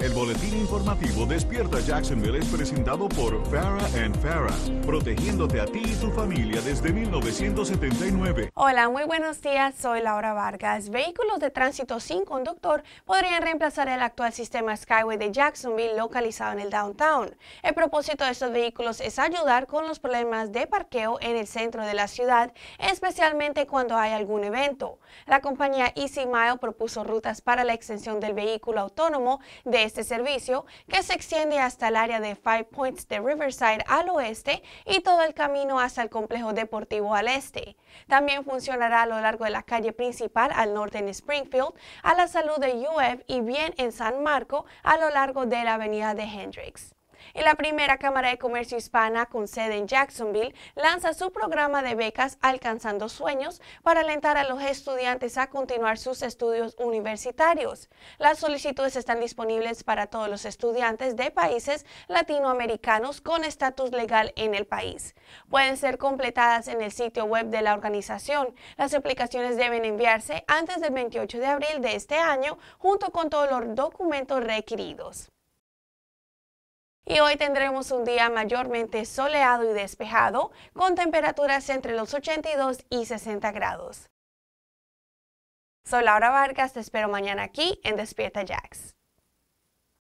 El boletín informativo Despierta Jacksonville es presentado por Farah and Farah, protegiéndote a ti y tu familia desde 1979. Hola, muy buenos días, soy Laura Vargas. Vehículos de tránsito sin conductor podrían reemplazar el actual sistema Skyway de Jacksonville localizado en el downtown. El propósito de estos vehículos es ayudar con los problemas de parqueo en el centro de la ciudad, especialmente cuando hay algún evento. La compañía Easy Mile propuso rutas para la extensión del vehículo autónomo de este servicio, que se extiende hasta el área de Five Points de Riverside al oeste y todo el camino hasta el complejo deportivo al este. También funcionará a lo largo de la calle principal al norte en Springfield, a la salud de UF y bien en San Marco a lo largo de la avenida de Hendricks la primera Cámara de Comercio Hispana con sede en Jacksonville lanza su programa de becas Alcanzando Sueños para alentar a los estudiantes a continuar sus estudios universitarios. Las solicitudes están disponibles para todos los estudiantes de países latinoamericanos con estatus legal en el país. Pueden ser completadas en el sitio web de la organización. Las aplicaciones deben enviarse antes del 28 de abril de este año junto con todos los documentos requeridos y hoy tendremos un día mayormente soleado y despejado con temperaturas entre los 82 y 60 grados. Soy Laura Vargas, te espero mañana aquí en Despierta Jacks.